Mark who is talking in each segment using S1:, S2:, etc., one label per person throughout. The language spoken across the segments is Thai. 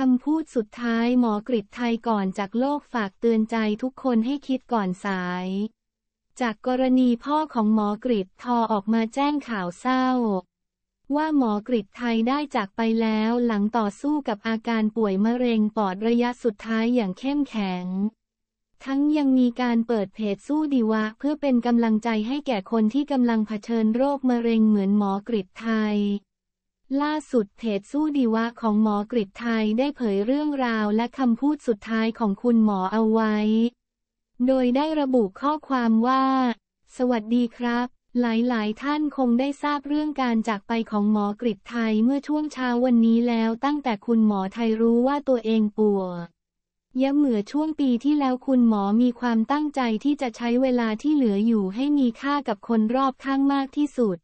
S1: คำพูดสุดท้ายหมอกริไทยก่อนจากโลกฝากเตือนใจทุกคนให้คิดก่อนสาย จากกรณีพ่อของหมอกริทอออกมาแจ้งข่าวเศร้า ว่าหมอกริไทยได้จากไปแล้วหลังต่อสู้กับอาการป่วยมะเร็งปอดระยะสุดท้ายอย่างเข้มแข็ง ทั้งยังมีการเปิดเพจสู้ดีวะ เพื่อเป็นกำลังใจให้แก่คนที่กำลังเผชิญโรคมะเร็งเหมือนหมอกริไทยล่าสุดเพจสู้ดีวะของหมอกริไทยได้เผยเรื่องราวและคำพูดสุดท้ายของคุณหมอเอาไว้ โดยได้ระบุข้อความว่า สวัสดีครับ หลายๆ ท่านคงได้ทราบเรื่องการจากไปของหมอกริไทยเมื่อช่วงเช้าวันนี้แล้วตั้งแต่คุณหมอไทยรู้ว่าตัวเองป่วยยะเหมือช่วงปีที่แล้วคุณหมอมีความตั้งใจที่จะใช้เวลาที่เหลืออยู่ให้มีค่ากับคนรอบข้างมากที่สุด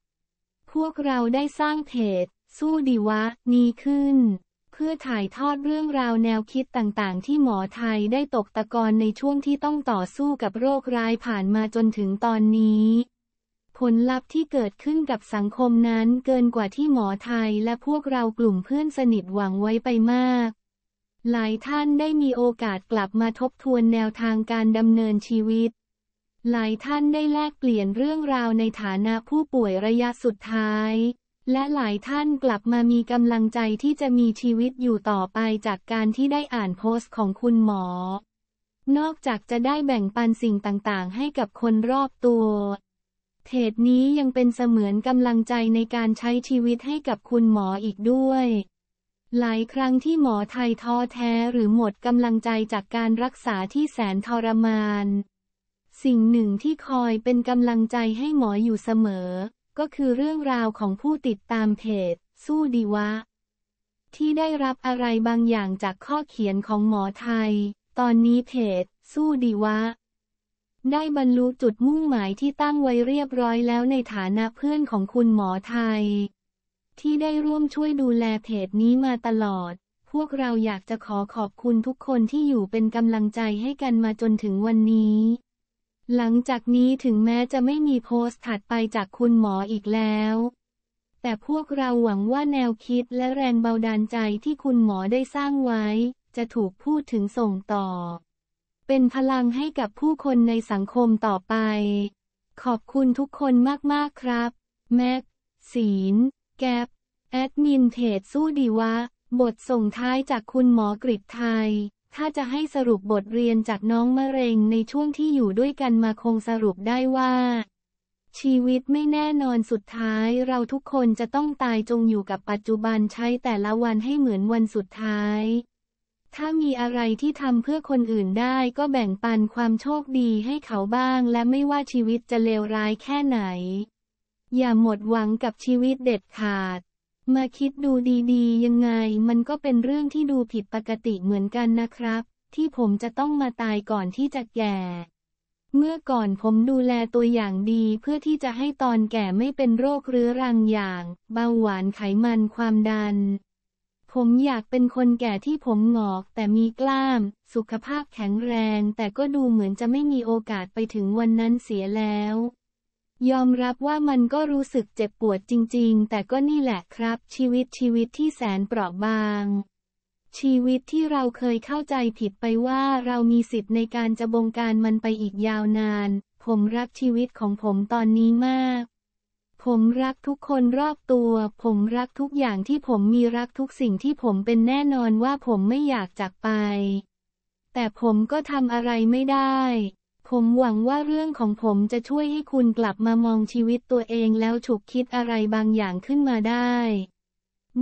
S1: พวกเราได้สร้างเพจสู้ดีวะ นี้ขึ้น เพื่อถ่ายทอดเรื่องราวแนวคิดต่างๆ ที่หมอไทยได้ตกตะกอนในช่วงที่ต้องต่อสู้กับโรคร้ายผ่านมาจนถึงตอนนี้ ผลลัพธ์ที่เกิดขึ้นกับสังคมนั้นเกินกว่าที่หมอไทยและพวกเรากลุ่มเพื่อนสนิทหวังไว้ไปมาก หลายท่านได้มีโอกาสกลับมาทบทวนแนวทางการดำเนินชีวิต หลายท่านได้แลกเปลี่ยนเรื่องราวในฐานะผู้ป่วยระยะสุดท้ายและหลายท่านกลับมามีกำลังใจที่จะมีชีวิตอยู่ต่อไปจากการที่ได้อ่านโพสต์ของคุณหมอ นอกจากจะได้แบ่งปันสิ่งต่างๆ ให้กับคนรอบตัวเพจนี้ยังเป็นเสมือนกำลังใจในการใช้ชีวิตให้กับคุณหมออีกด้วย หลายครั้งที่หมอไทยท้อแท้หรือหมดกำลังใจจากการรักษาที่แสนทรมาน สิ่งหนึ่งที่คอยเป็นกำลังใจให้หมออยู่เสมอก็คือเรื่องราวของผู้ติดตามเพจ สู้ดีวะ ที่ได้รับอะไรบางอย่างจากข้อเขียนของหมอไทย ตอนนี้เพจสู้ดีวะ ได้บรรลุจุดมุ่งหมายที่ตั้งไว้เรียบร้อยแล้วในฐานะเพื่อนของคุณหมอไทย ที่ได้ร่วมช่วยดูแลเพจนี้มาตลอด พวกเราอยากจะขอขอบคุณทุกคนที่อยู่เป็นกำลังใจให้กันมาจนถึงวันนี้หลังจากนี้ถึงแม้จะไม่มีโพสต์ถัดไปจากคุณหมออีกแล้ว แต่พวกเราหวังว่าแนวคิดและแรงเบาดาลใจที่คุณหมอได้สร้างไว้ จะถูกพูดถึงส่งต่อ เป็นพลังให้กับผู้คนในสังคมต่อไป ขอบคุณทุกคนมาก ๆ ครับแม็กศีลแกปแอดมินเพจสู้ดีวะ บทส่งท้ายจากคุณหมอกริไทยถ้าจะให้สรุปบทเรียนจากน้องมะเร็งในช่วงที่อยู่ด้วยกันมาคงสรุปได้ว่า ชีวิตไม่แน่นอนสุดท้ายเราทุกคนจะต้องตายจงอยู่กับปัจจุบันใช้แต่ละวันให้เหมือนวันสุดท้าย ถ้ามีอะไรที่ทำเพื่อคนอื่นได้ก็แบ่งปันความโชคดีให้เขาบ้างและไม่ว่าชีวิตจะเลวร้ายแค่ไหน อย่าหมดหวังกับชีวิตเด็ดขาดมาคิดดูดีๆยังไงมันก็เป็นเรื่องที่ดูผิดปกติเหมือนกันนะครับ ที่ผมจะต้องมาตายก่อนที่จะแก่ เมื่อก่อนผมดูแลตัวอย่างดี เพื่อที่จะให้ตอนแก่ไม่เป็นโรคเรื้อรังอย่างเบาหวานไขมัน ความดัน ผมอยากเป็นคนแก่ที่ผมหงอกแต่มีกล้าม สุขภาพแข็งแรง แต่ก็ดูเหมือนจะไม่มีโอกาสไปถึงวันนั้นเสียแล้วยอมรับว่ามันก็รู้สึกเจ็บปวดจริง ๆ แต่ก็นี่แหละครับ ชีวิตชีวิตที่แสนเปราะบาง ชีวิตที่เราเคยเข้าใจผิดไปว่าเรามีสิทธิ์ในการจะบงการมันไปอีกยาวนาน ผมรักชีวิตของผมตอนนี้มาก ผมรักทุกคนรอบตัว ผมรักทุกอย่างที่ผมมีรักทุกสิ่งที่ผมเป็นแน่นอนว่าผมไม่อยากจากไป แต่ผมก็ทำอะไรไม่ได้ผมหวังว่าเรื่องของผมจะช่วยให้คุณกลับมามองชีวิตตัวเองแล้วฉุกคิดอะไรบางอย่างขึ้นมาได้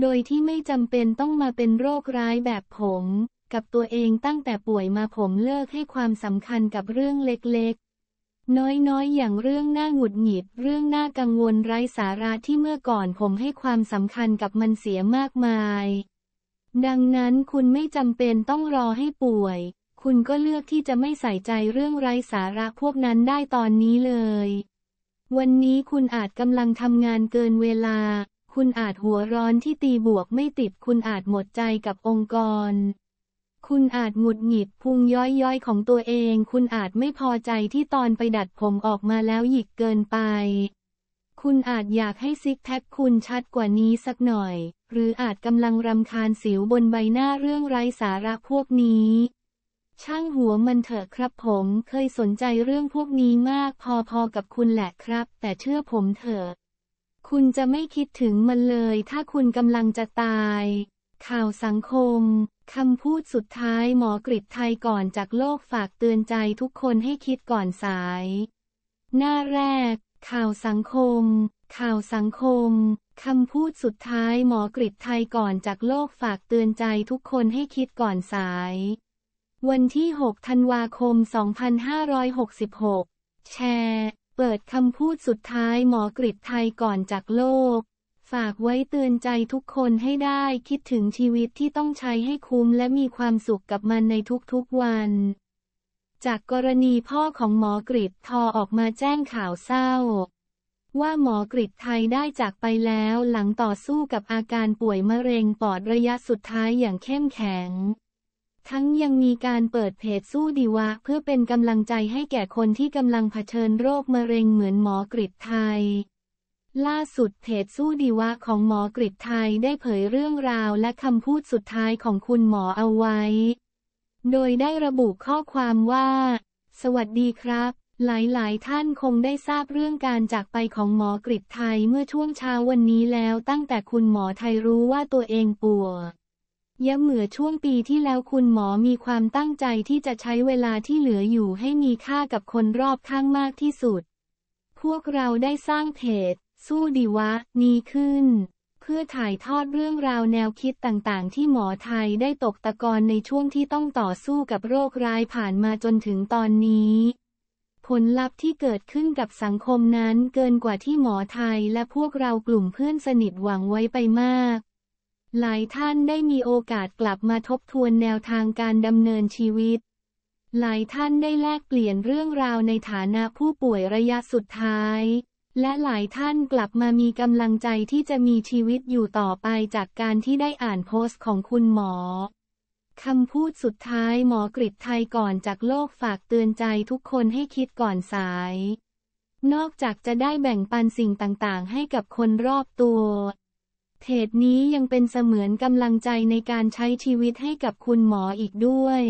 S1: โดยที่ไม่จำเป็นต้องมาเป็นโรคร้ายแบบผม กับตัวเองตั้งแต่ป่วยมาผมเลิกให้ความสำคัญกับเรื่องเล็กๆ น้อยๆ อย่างเรื่องหน้าหงุดหงิด เรื่องหน้ากังวลไร้สาระที่เมื่อก่อนผมให้ความสำคัญกับมันเสียมากมาย ดังนั้นคุณไม่จำเป็นต้องรอให้ป่วยคุณก็เลือกที่จะไม่ใส่ใจเรื่องไร้สาระพวกนั้นได้ตอนนี้เลย วันนี้คุณอาจกำลังทำงานเกินเวลา คุณอาจหัวร้อนที่ตีบวกไม่ติด คุณอาจหมดใจกับองค์กร คุณอาจหงุดหงิดพุงย้อยย้อยของตัวเอง คุณอาจไม่พอใจที่ตอนไปดัดผมออกมาแล้วหยิกเกินไป คุณอาจอยากให้ซิกแพคคุณชัดกว่านี้สักหน่อย หรืออาจกำลังรำคาญสิวบนใบหน้าเรื่องไร้สาระพวกนี้ช่างหัวมันเถอะครับผมเคยสนใจเรื่องพวกนี้มากพอๆกับคุณแหละครับแต่เชื่อผมเถอะ คุณจะไม่คิดถึงมันเลยถ้าคุณกำลังจะตาย ข่าวสังคมคำพูดสุดท้ายหมอกริไทยก่อนจากโลกฝากเตือนใจทุกคนให้คิดก่อนสายหน้าแรก ข่าวสังคม ข่าวสังคมคำพูดสุดท้ายหมอกริไทยก่อนจากโลกฝากเตือนใจทุกคนให้คิดก่อนสายวันที่6ธันวาคม 2566 แชร์ เปิดคำพูดสุดท้ายหมอกริไทยก่อนจากโลก ฝากไว้เตือนใจทุกคนให้ได้คิดถึงชีวิตที่ต้องใช้ให้คุ้มและมีความสุขกับมันในทุกๆวัน จากกรณีพ่อของหมอกริทอออกมาแจ้งข่าวเศร้า ว่าหมอกริไทยได้จากไปแล้วหลังต่อสู้กับอาการป่วยมะเร็งปอดระยะสุดท้ายอย่างเข้มแข็งทั้งยังมีการเปิดเพจสู้ดีวะเพื่อเป็นกำลังใจให้แก่คนที่กำลังเผชิญโรคมะเร็งเหมือนหมอกริดไทย ล่าสุดเพจสู้ดีวะของหมอกริดไทยได้เผยเรื่องราวและคำพูดสุดท้ายของคุณหมอเอาไว้ โดยได้ระบุข้อความว่า สวัสดีครับ หลายๆ ท่านคงได้ทราบเรื่องการจากไปของหมอกริดไทยเมื่อช่วงเช้าวันนี้แล้วตั้งแต่คุณหมอไทยรู้ว่าตัวเองป่วยยะเหมือช่วงปีที่แล้วคุณหมอมีความตั้งใจที่จะใช้เวลาที่เหลืออยู่ให้มีค่ากับคนรอบข้างมากที่สุด พวกเราได้สร้างเพจสู้ดีวะ นี้ขึ้น เพื่อถ่ายทอดเรื่องราวแนวคิดต่างๆที่หมอไทยได้ตกตะกอนในช่วงที่ต้องต่อสู้กับโรคร้ายผ่านมาจนถึงตอนนี้ ผลลัพธ์ที่เกิดขึ้นกับสังคมนั้น เกินกว่าที่หมอไทยและพวกเรากลุ่มเพื่อนสนิทหวังไว้ไปมากหลายท่านได้มีโอกาสกลับมาทบทวนแนวทางการดำเนินชีวิต หลายท่านได้แลกเปลี่ยนเรื่องราวในฐานะผู้ป่วยระยะสุดท้าย และหลายท่านกลับมามีกำลังใจที่จะมีชีวิตอยู่ต่อไปจากการที่ได้อ่านโพสต์ของคุณหมอ คำพูดสุดท้ายหมอกริไทยก่อนจากโลกฝากเตือนใจทุกคนให้คิดก่อนสาย นอกจากจะได้แบ่งปันสิ่งต่างๆ ให้กับคนรอบตัวเพจนี้ยังเป็นเสมือนกำลังใจในการใช้ชีวิตให้กับคุณหมออีกด้วย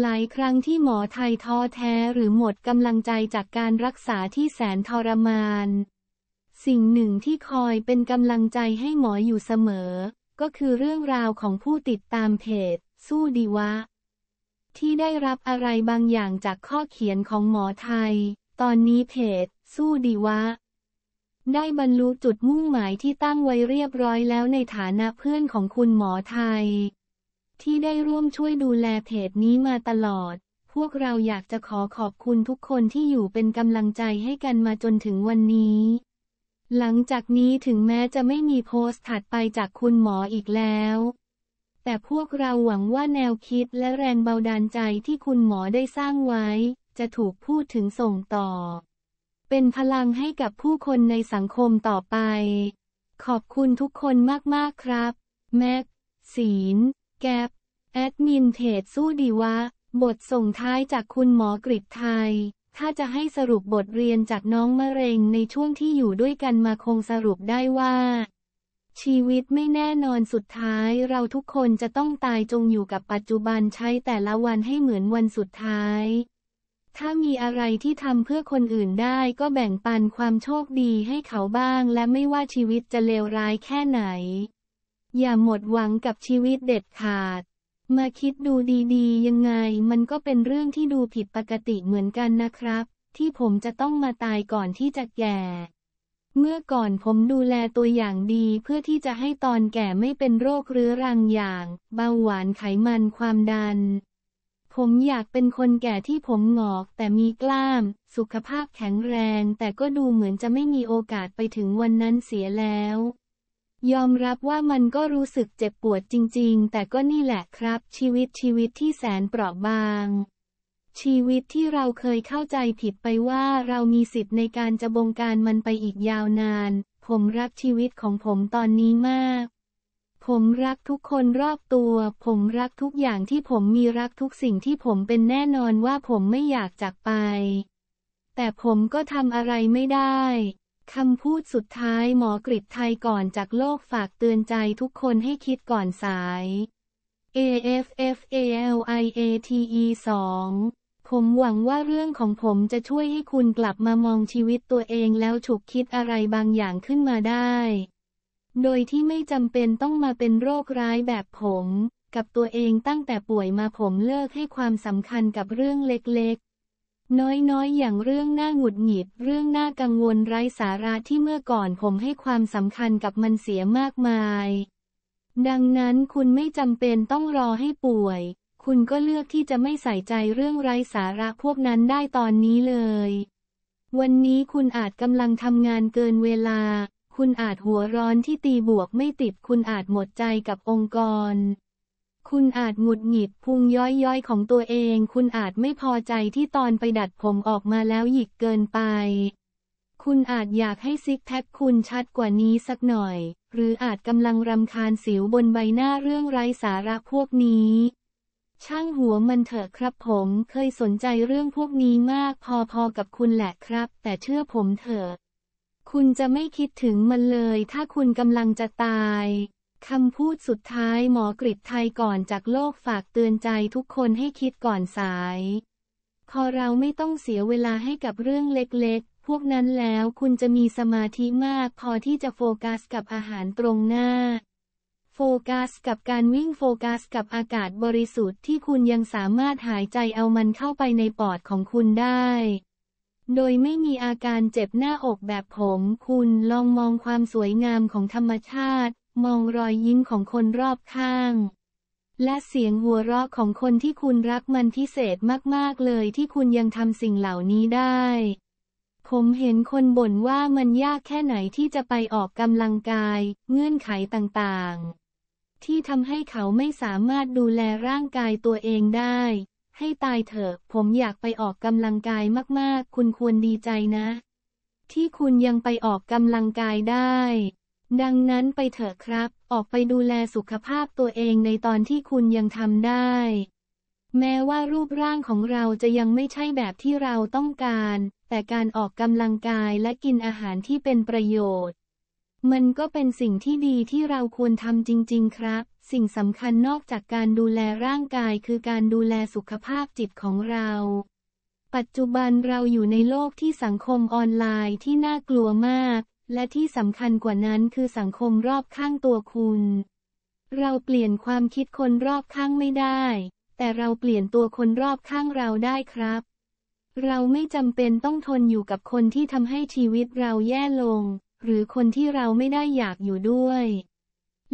S1: หลายครั้งที่หมอไทยท้อแท้หรือหมดกำลังใจจากการรักษาที่แสนทรมาน สิ่งหนึ่งที่คอยเป็นกำลังใจให้หมออยู่เสมอ ก็คือเรื่องราวของผู้ติดตามเพจสู้ดีวะ ที่ได้รับอะไรบางอย่างจากข้อเขียนของหมอไทย ตอนนี้เพจสู้ดีวะได้บรรลุจุดมุ่งหมายที่ตั้งไว้เรียบร้อยแล้วในฐานะเพื่อนของคุณหมอไทย ที่ได้ร่วมช่วยดูแลเพจนี้มาตลอด พวกเราอยากจะขอขอบคุณทุกคนที่อยู่เป็นกำลังใจให้กันมาจนถึงวันนี้ หลังจากนี้ถึงแม้จะไม่มีโพสต์ถัดไปจากคุณหมออีกแล้ว แต่พวกเราหวังว่าแนวคิดและแรงเบาดาลใจที่คุณหมอได้สร้างไว้ จะถูกพูดถึงส่งต่อเป็นพลังให้กับผู้คนในสังคมต่อไป ขอบคุณทุกคนมาก ๆ ครับแม็กศีลแกปแอดมินเพจสู้ดีวะ บทส่งท้ายจากคุณหมอกริไทย ถ้าจะให้สรุปบทเรียนจากน้องมะเร็งในช่วงที่อยู่ด้วยกันมาคงสรุปได้ว่า ชีวิตไม่แน่นอนสุดท้าย เราทุกคนจะต้องตายจงอยู่กับปัจจุบันใช้แต่ละวันให้เหมือนวันสุดท้ายถ้ามีอะไรที่ทำเพื่อคนอื่นได้ก็แบ่งปันความโชคดีให้เขาบ้างและไม่ว่าชีวิตจะเลวร้ายแค่ไหน อย่าหมดหวังกับชีวิตเด็ดขาด มาคิดดูดีๆยังไงมันก็เป็นเรื่องที่ดูผิดปกติเหมือนกันนะครับ ที่ผมจะต้องมาตายก่อนที่จะแก่ เมื่อก่อนผมดูแลตัวอย่างดีเพื่อที่จะให้ตอนแก่ไม่เป็นโรคเรื้อรังอย่าง เบาหวานไขมัน ความดันผมอยากเป็นคนแก่ที่ผมหงอกแต่มีกล้าม สุขภาพแข็งแรง แต่ก็ดูเหมือนจะไม่มีโอกาสไปถึงวันนั้นเสียแล้ว ยอมรับว่ามันก็รู้สึกเจ็บปวดจริง ๆ แต่ก็นี่แหละครับ ชีวิตชีวิตที่แสนเปราะบาง ชีวิตที่เราเคยเข้าใจผิดไปว่าเรามีสิทธิ์ในการจะบงการมันไปอีกยาวนาน ผมรักชีวิตของผมตอนนี้มากผมรักทุกคนรอบตัว ผมรักทุกอย่างที่ผมมีรักทุกสิ่งที่ผมเป็นแน่นอนว่าผมไม่อยากจากไป แต่ผมก็ทำอะไรไม่ได้ คำพูดสุดท้ายหมอกริไทยก่อนจากโลกฝากเตือนใจทุกคนให้คิดก่อนสาย AFFALIATE 2 ผมหวังว่าเรื่องของผมจะช่วยให้คุณกลับมามองชีวิตตัวเองแล้วฉุกคิดอะไรบางอย่างขึ้นมาได้โดยที่ไม่จำเป็นต้องมาเป็นโรคร้ายแบบผม กับตัวเองตั้งแต่ป่วยมาผมเลิกให้ความสำคัญกับเรื่องเล็กๆ น้อยๆ อย่างเรื่องหน้าหงุดหงิด เรื่องหน้ากังวลไร้สาระที่เมื่อก่อนผมให้ความสำคัญกับมันเสียมากมาย ดังนั้นคุณไม่จำเป็นต้องรอให้ป่วย คุณก็เลือกที่จะไม่ใส่ใจเรื่องไร้สาระพวกนั้นได้ตอนนี้เลย วันนี้คุณอาจกำลังทำงานเกินเวลาคุณอาจหัวร้อนที่ตีบวกไม่ติด คุณอาจหมดใจกับองค์กร คุณอาจหงุดหงิดพุงย้อยย้อยของตัวเอง คุณอาจไม่พอใจที่ตอนไปดัดผมออกมาแล้วหยิกเกินไป คุณอาจอยากให้ซิกแพคคุณชัดกว่านี้สักหน่อย หรืออาจกำลังรำคาญสิวบนใบหน้าเรื่องไร้สาระพวกนี้ ช่างหัวมันเถอะครับผม เคยสนใจเรื่องพวกนี้มาก พอๆกับคุณแหละครับ แต่เชื่อผมเถอะคุณจะไม่คิดถึงมันเลย ถ้าคุณกำลังจะตายคำพูดสุดท้ายหมอกริไทยก่อนจากโลกฝากเตือนใจทุกคนให้คิดก่อนสายพอเราไม่ต้องเสียเวลาให้กับเรื่องเล็กๆ พวกนั้นแล้วคุณจะมีสมาธิมาก พอที่จะโฟกัสกับอาหารตรงหน้า โฟกัสกับการวิ่งโฟกัสกับอากาศบริสุทธิ์ที่คุณยังสามารถหายใจเอามันเข้าไปในปอดของคุณได้โดยไม่มีอาการเจ็บหน้าอกแบบผม คุณลองมองความสวยงามของธรรมชาติ มองรอยยิ้มของคนรอบข้าง และเสียงหัวเราะของคนที่คุณรักมันพิเศษมากๆเลยที่คุณยังทำสิ่งเหล่านี้ได้ ผมเห็นคนบ่นว่ามันยากแค่ไหนที่จะไปออกกำลังกาย เงื่อนไขต่าง ๆ ที่ทำให้เขาไม่สามารถดูแลร่างกายตัวเองได้ให้ตายเถอะ ผมอยากไปออกกำลังกายมากๆ คุณควรดีใจนะ ที่คุณยังไปออกกำลังกายได้ ดังนั้นไปเถอะครับ ออกไปดูแลสุขภาพตัวเองในตอนที่คุณยังทำได้ แม้ว่ารูปร่างของเราจะยังไม่ใช่แบบที่เราต้องการ แต่การออกกำลังกายและกินอาหารที่เป็นประโยชน์ มันก็เป็นสิ่งที่ดีที่เราควรทำจริงๆ ครับสิ่งสำคัญนอกจากการดูแลร่างกายคือการดูแลสุขภาพจิตของเรา ปัจจุบันเราอยู่ในโลกที่สังคมออนไลน์ที่น่ากลัวมาก และที่สำคัญกว่านั้นคือสังคมรอบข้างตัวคุณ เราเปลี่ยนความคิดคนรอบข้างไม่ได้ แต่เราเปลี่ยนตัวคนรอบข้างเราได้ครับ เราไม่จำเป็นต้องทนอยู่กับคนที่ทำให้ชีวิตเราแย่ลง หรือคนที่เราไม่ได้อยากอยู่ด้วย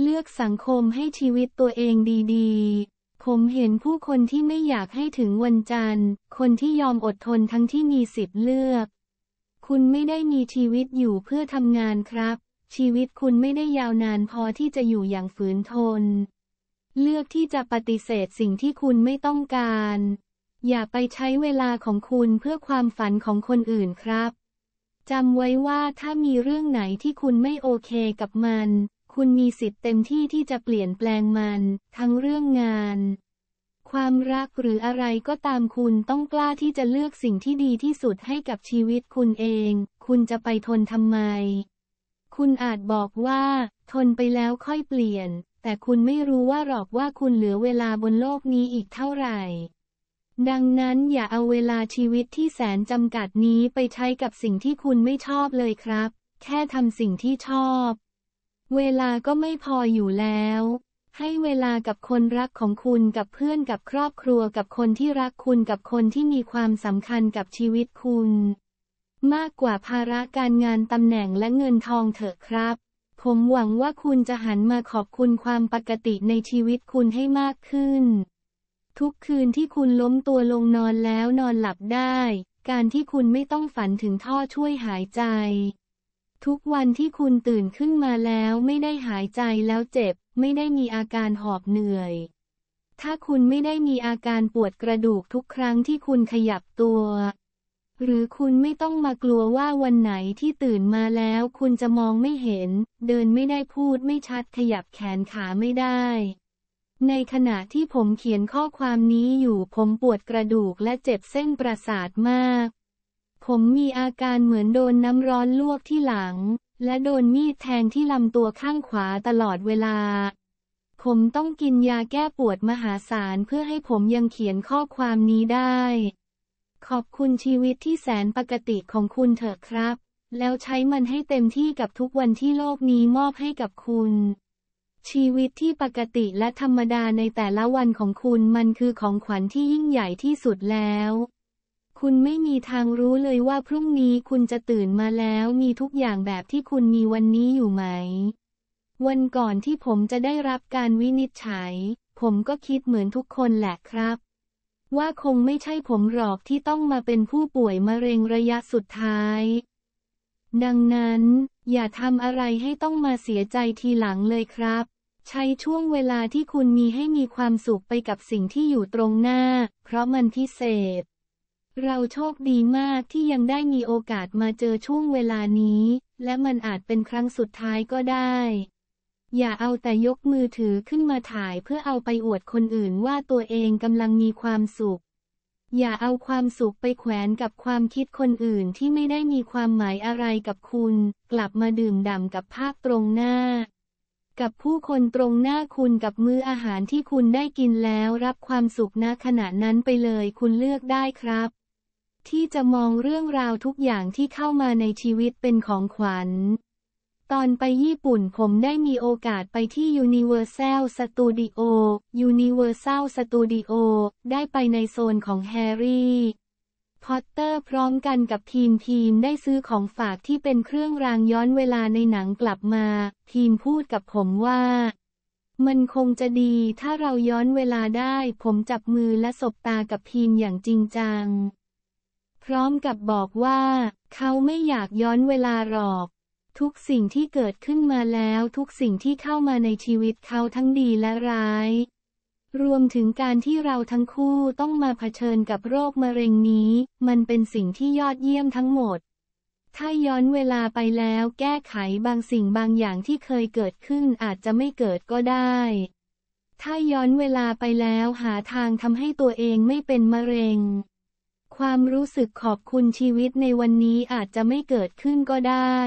S1: เลือกสังคมให้ชีวิตตัวเองดีๆผมเห็นผู้คนที่ไม่อยากให้ถึงวันจันทร์ คนที่ยอมอดทนทั้งที่มีสิทธิ์เลือก คุณไม่ได้มีชีวิตอยู่เพื่อทำงานครับ ชีวิตคุณไม่ได้ยาวนานพอที่จะอยู่อย่างฝืนทน เลือกที่จะปฏิเสธสิ่งที่คุณไม่ต้องการ อย่าไปใช้เวลาของคุณเพื่อความฝันของคนอื่นครับจำไว้ว่าถ้ามีเรื่องไหนที่คุณไม่โอเคกับมันคุณมีสิทธิ์เต็มที่ที่จะเปลี่ยนแปลงมัน ทั้งเรื่องงาน ความรักหรืออะไรก็ตามคุณต้องกล้าที่จะเลือกสิ่งที่ดีที่สุดให้กับชีวิตคุณเอง คุณจะไปทนทำไม คุณอาจบอกว่า ทนไปแล้วค่อยเปลี่ยน แต่คุณไม่รู้ว่าหรอกว่าคุณเหลือเวลาบนโลกนี้อีกเท่าไหร่ ดังนั้นอย่าเอาเวลาชีวิตที่แสนจำกัดนี้ไปใช้กับสิ่งที่คุณไม่ชอบเลยครับ แค่ทำสิ่งที่ชอบเวลาก็ไม่พออยู่แล้ว ให้เวลากับคนรักของคุณกับเพื่อนกับครอบครัวกับคนที่รักคุณกับคนที่มีความสำคัญกับชีวิตคุณ มากกว่าภาระการงานตำแหน่งและเงินทองเถอะครับ ผมหวังว่าคุณจะหันมาขอบคุณความปกติในชีวิตคุณให้มากขึ้น ทุกคืนที่คุณล้มตัวลงนอนแล้วนอนหลับได้ การที่คุณไม่ต้องฝันถึงท่อช่วยหายใจทุกวันที่คุณตื่นขึ้นมาแล้วไม่ได้หายใจแล้วเจ็บไม่ได้มีอาการหอบเหนื่อย ถ้าคุณไม่ได้มีอาการปวดกระดูกทุกครั้งที่คุณขยับตัว หรือคุณไม่ต้องมากลัวว่าวันไหนที่ตื่นมาแล้วคุณจะมองไม่เห็น เดินไม่ได้พูดไม่ชัดขยับแขนขาไม่ได้ ในขณะที่ผมเขียนข้อความนี้อยู่ผมปวดกระดูกและเจ็บเส้นประสาทมากผมมีอาการเหมือนโดนน้ำร้อนลวกที่หลังและโดนมีดแทงที่ลำตัวข้างขวาตลอดเวลา ผมต้องกินยาแก้ปวดมหาศาลเพื่อให้ผมยังเขียนข้อความนี้ได้ ขอบคุณชีวิตที่แสนปกติของคุณเถอะครับ แล้วใช้มันให้เต็มที่กับทุกวันที่โลกนี้มอบให้กับคุณ ชีวิตที่ปกติและธรรมดาในแต่ละวันของคุณมันคือของขวัญที่ยิ่งใหญ่ที่สุดแล้วคุณไม่มีทางรู้เลยว่าพรุ่งนี้คุณจะตื่นมาแล้วมีทุกอย่างแบบที่คุณมีวันนี้อยู่ไหม วันก่อนที่ผมจะได้รับการวินิจฉัย ผมก็คิดเหมือนทุกคนแหละครับ ว่าคงไม่ใช่ผมหรอกที่ต้องมาเป็นผู้ป่วยมะเร็งระยะสุดท้าย ดังนั้น อย่าทำอะไรให้ต้องมาเสียใจทีหลังเลยครับ ใช้ช่วงเวลาที่คุณมีให้มีความสุขไปกับสิ่งที่อยู่ตรงหน้า เพราะมันพิเศษเราโชคดีมากที่ยังได้มีโอกาสมาเจอช่วงเวลานี้ และมันอาจเป็นครั้งสุดท้ายก็ได้ อย่าเอาแต่ยกมือถือขึ้นมาถ่ายเพื่อเอาไปอวดคนอื่น ว่าตัวเองกำลังมีความสุข อย่าเอาความสุขไปแขวนกับความคิดคนอื่นที่ไม่ได้มีความหมายอะไรกับคุณ กลับมาดื่มด่ำกับภาพตรงหน้า กับผู้คนตรงหน้าคุณกับมื้ออาหารที่คุณได้กินแล้ว รับความสุขณขณะนั้นไปเลย คุณเลือกได้ครับที่จะมองเรื่องราวทุกอย่างที่เข้ามาในชีวิตเป็นของขวัญ ตอนไปญี่ปุ่นผมได้มีโอกาสไปที่ Universal Studio Universal Studio ได้ไปในโซนของแฮร์รี่ พอตเตอร์พร้อมกันกับทีมทีมได้ซื้อของฝากที่เป็นเครื่องรางย้อนเวลาในหนังกลับมา ทีมพูดกับผมว่า มันคงจะดีถ้าเราย้อนเวลาได้ ผมจับมือและสบตากับทีมอย่างจริงจังพร้อมกับบอกว่าเขาไม่อยากย้อนเวลาหรอก ทุกสิ่งที่เกิดขึ้นมาแล้วทุกสิ่งที่เข้ามาในชีวิตเขาทั้งดีและร้าย รวมถึงการที่เราทั้งคู่ต้องมาเผชิญกับโรคมะเร็งนี้ มันเป็นสิ่งที่ยอดเยี่ยมทั้งหมด ถ้าย้อนเวลาไปแล้วแก้ไขบางสิ่งบางอย่างที่เคยเกิดขึ้นอาจจะไม่เกิดก็ได้ ถ้าย้อนเวลาไปแล้วหาทางทำให้ตัวเองไม่เป็นมะเร็งความรู้สึกขอบคุณชีวิตในวันนี้อาจจะไม่เกิดขึ้นก็ได้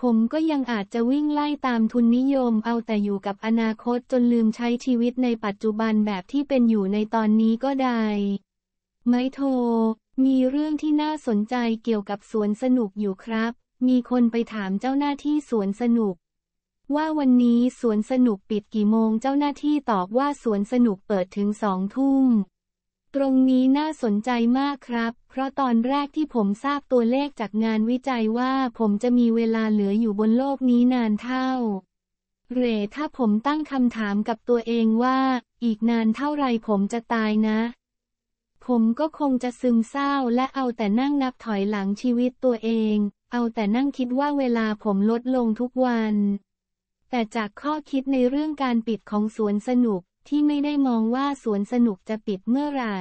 S1: ผมก็ยังอาจจะวิ่งไล่ตามทุนนิยม เอาแต่อยู่กับอนาคตจนลืมใช้ชีวิตในปัจจุบันแบบที่เป็นอยู่ในตอนนี้ก็ได้ ไมโทร มีเรื่องที่น่าสนใจเกี่ยวกับสวนสนุกอยู่ครับ มีคนไปถามเจ้าหน้าที่สวนสนุก ว่าวันนี้สวนสนุกปิดกี่โมงเจ้าหน้าที่ตอบว่าสวนสนุกเปิดถึงสองทุ่มตรงนี้น่าสนใจมากครับ เพราะตอนแรกที่ผมทราบตัวเลขจากงานวิจัยว่าผมจะมีเวลาเหลืออยู่บนโลกนี้นานเท่า เร ถ้าผมตั้งคำถามกับตัวเองว่า อีกนานเท่าไรผมจะตายนะ ผมก็คงจะซึมเศร้า และเอาแต่นั่งนับถอยหลังชีวิตตัวเอง เอาแต่นั่งคิดว่าเวลาผมลดลงทุกวัน แต่จากข้อคิดในเรื่องการปิดของสวนสนุกที่ไม่ได้มองว่าสวนสนุกจะปิดเมื่อไหร่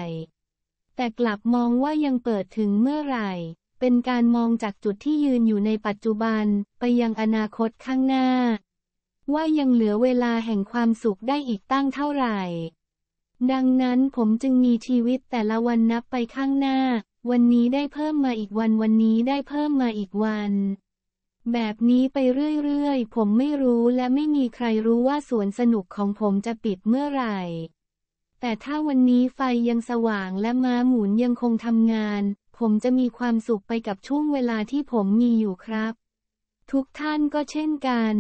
S1: แต่กลับมองว่ายังเปิดถึงเมื่อไหร่ เป็นการมองจากจุดที่ยืนอยู่ในปัจจุบัน ไปยังอนาคตข้างหน้า ว่ายังเหลือเวลาแห่งความสุขได้อีกตั้งเท่าไหร่ ดังนั้นผมจึงมีชีวิตแต่ละวันนับไปข้างหน้า วันนี้ได้เพิ่มมาอีกวัน วันนี้ได้เพิ่มมาอีกวันแบบนี้ไปเรื่อยๆ ผมไม่รู้และไม่มีใครรู้ว่าสวนสนุกของผมจะปิดเมื่อไหร่ แต่ถ้าวันนี้ไฟยังสว่างและม้าหมุนยังคงทำงาน ผมจะมีความสุขไปกับช่วงเวลาที่ผมมีอยู่ครับ ทุกท่านก็เช่นกัน